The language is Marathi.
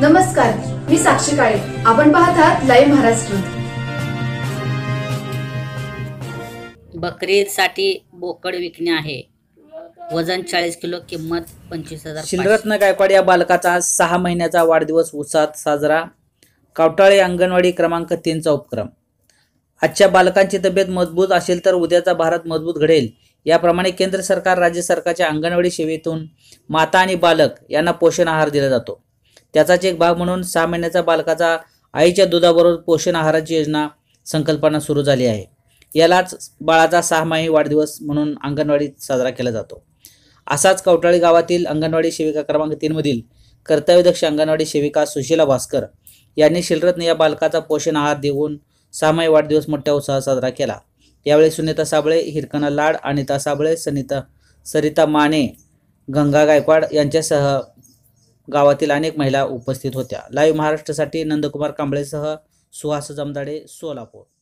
नमस्कार मी साक्षी काळे आपण पाहत आहात लाईव्ह महाराष्ट्र बकरीसाठी बोकड विकणे आहे वजन चाळीस किलो किंमत पंचवीस हजार शिंदरत्न गायकवाड या बालकाचा सहा महिन्याचा वाढदिवस उत्साहात साजरा कावटाळे अंगणवाडी क्रमांक तीनचा उपक्रम आजच्या बालकांची तब्येत मजबूत असेल तर उद्याचा भारत मजबूत घडेल याप्रमाणे केंद्र सरकार राज्य सरकारच्या अंगणवाडी सेवेतून माता आणि बालक यांना पोषण आहार दिला जातो त्याचाच एक भाग म्हणून सहा महिन्याचा बालकाचा आईच्या दुधाबरोबर पोषण आहाराची योजना संकल्पना सुरू झाली आहे यालाच बाळाचा सहामाही वाढदिवस म्हणून अंगणवाडीत साजरा केला जातो असाच कवटाळी गावातील अंगणवाडी सेविका क्रमांक तीनमधील कर्तव्यदक्ष अंगणवाडी सेविका सुशीला भास्कर यांनी शिलरत्न या बालकाचा पोषण आहार देऊन सहामाही वाढदिवस मोठ्या उत्साहात साजरा केला यावेळी सुनीता साबळे हिरकणा लाड अनिता साबळे सनिता सरिता माने गंगा गायकवाड यांच्यासह गावातील अनेक महिला उपस्थित होत्या लाईव्ह महाराष्ट्रासाठी नंदकुमार कांबळेसह सुहास जमदाडे सोलापूर